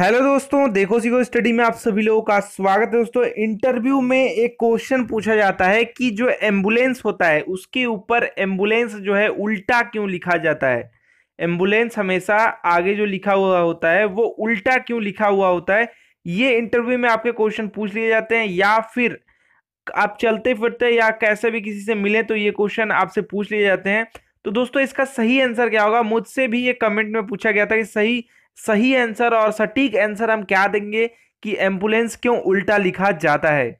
hello दोस्तों देखो सीखो स्टडी में आप सभी लोगों का स्वागत है दोस्तों इंटरव्यू में एक क्वेश्चन पूछा जाता है कि जो एम्बुलेंस होता है उसके ऊपर एम्बुलेंस जो है उल्टा क्यों लिखा जाता है एम्बुलेंस हमेशा आगे जो लिखा हुआ होता है वो उल्टा क्यों लिखा हुआ होता है ये इंटरव्यू में आपके क्वेश्चन पूछ लिए जाते हैं या फिर आप चलते फिरते या कैसे भी किसी से मिले तो ये क्वेश्चन आपसे पूछ लिए जाते हैं तो दोस्तों इसका सही आंसर क्या होगा मुझसे भी ये कमेंट में पूछा गया था कि सही सही आंसर और सटीक आंसर हम क्या देंगे कि एम्बुलेंस क्यों उल्टा लिखा जाता है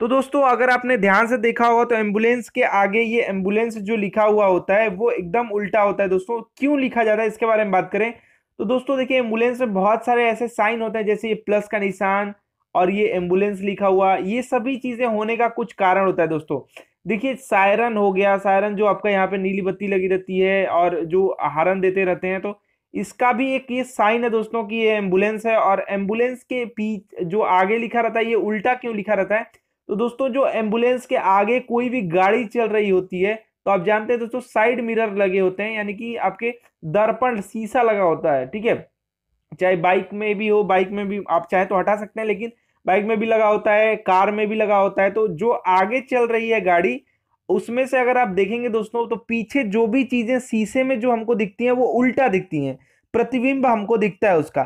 तो दोस्तों अगर आपने ध्यान से देखा होगा तो एम्बुलेंस के आगे ये एम्बुलेंस जो लिखा हुआ होता है वो एकदम उल्टा होता है दोस्तों क्यों लिखा जाता है इसके बारे में बात करें तो दोस्तों देखिए एम्बुलेंस में बहुत सारे ऐसे साइन होते हैं जैसे ये प्लस का निशान और ये एम्बुलेंस लिखा हुआ ये सभी चीज़ें होने का कुछ कारण होता है दोस्तों देखिए सायरन हो गया सायरन जो आपका यहाँ पे नीली बत्ती लगी रहती है और जो हारन देते रहते हैं तो इसका भी एक ये साइन है दोस्तों कि ये एम्बुलेंस है और एम्बुलेंस के पीछे जो आगे लिखा रहता है ये उल्टा क्यों लिखा रहता है तो दोस्तों जो एम्बुलेंस के आगे कोई भी गाड़ी चल रही होती है तो आप जानते हैं दोस्तों साइड मिरर लगे होते हैं यानी कि आपके दर्पण शीशा लगा होता है ठीक है चाहे बाइक में भी हो बाइक में भी आप चाहे तो हटा सकते हैं लेकिन बाइक में भी लगा होता है कार में भी लगा होता है तो जो आगे चल रही है गाड़ी उसमें से अगर आप देखेंगे दोस्तों तो पीछे जो भी चीज़ें शीशे में जो हमको दिखती हैं वो उल्टा दिखती हैं प्रतिबिंब हमको दिखता है उसका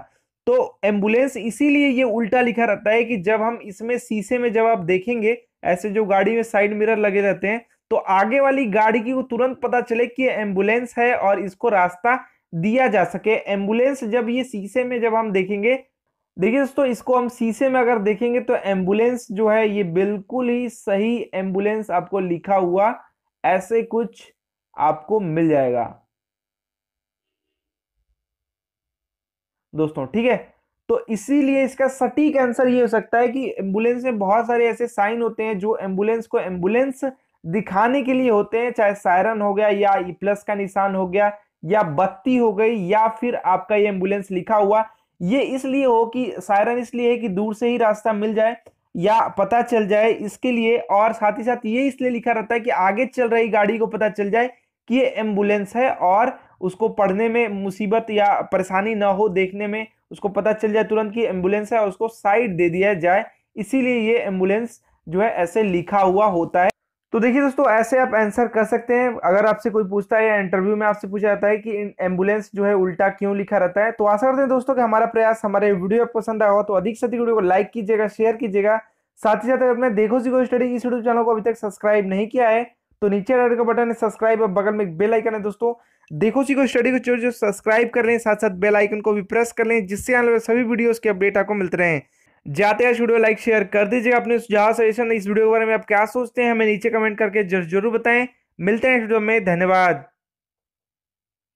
तो एम्बुलेंस इसीलिए ये उल्टा लिखा रहता है कि जब हम इसमें शीशे में जब आप देखेंगे ऐसे जो गाड़ी में साइड मिरर लगे रहते हैं तो आगे वाली गाड़ी की को तुरंत पता चले कि एम्बुलेंस है और इसको रास्ता दिया जा सके एम्बुलेंस जब ये शीशे में जब हम देखेंगे देखिए दोस्तों इसको हम शीशे में अगर देखेंगे तो एम्बुलेंस जो है ये बिल्कुल ही सही एम्बुलेंस आपको लिखा हुआ ऐसे कुछ आपको मिल जाएगा दोस्तों ठीक है तो इसीलिए इसका सटीक आंसर ये हो सकता है कि एम्बुलेंस में बहुत सारे ऐसे साइन होते हैं जो एम्बुलेंस को एम्बुलेंस दिखाने के लिए होते हैं चाहे सायरन हो गया या प्लस e का निशान हो गया या बत्ती हो गई या फिर आपका ये एम्बुलेंस लिखा हुआ ये इसलिए हो कि सायरन इसलिए है कि दूर से ही रास्ता मिल जाए या पता चल जाए इसके लिए और साथ ही साथ ये इसलिए लिखा रहता है कि आगे चल रही गाड़ी को पता चल जाए कि ये एम्बुलेंस है और उसको पढ़ने में मुसीबत या परेशानी ना हो देखने में उसको पता चल जाए तुरंत कि एम्बुलेंस है और उसको साइड दे दिया जाए इसीलिए ये एम्बुलेंस जो है ऐसे लिखा हुआ होता है तो देखिए दोस्तों ऐसे आप आंसर कर सकते हैं अगर आपसे कोई पूछता है या इंटरव्यू में आपसे पूछा जाता है कि एम्बुलेंस जो है उल्टा क्यों लिखा रहता है तो आशा करते हैं दोस्तों कि हमारा प्रयास हमारे वीडियो पसंद आया हो तो अधिक से अधिक वीडियो को लाइक कीजिएगा शेयर कीजिएगा साथ ही साथ अपने देखो सीखो स्टडी इस यूट्यूब चैनल को अभी तक सब्सक्राइब नहीं किया है तो नीचे रेड का बटन है सब्सक्राइब और बगल में बेल आइकन है दोस्तों देखो सीखो स्टडी को जो जो सब्सक्राइब कर हैं साथ साथ बेल आइकन को भी प्रेस कर लें जिससे आने वाले सभी वीडियोज के अपडेट आपको मिलते हैं जाते हैं वीडियो लाइक शेयर कर दीजिएगा अपने सुझाव सजेशन इस वीडियो के बारे में आप क्या सोचते हैं हमें नीचे कमेंट करके जरूर बताएं मिलते हैं इस वीडियो में धन्यवाद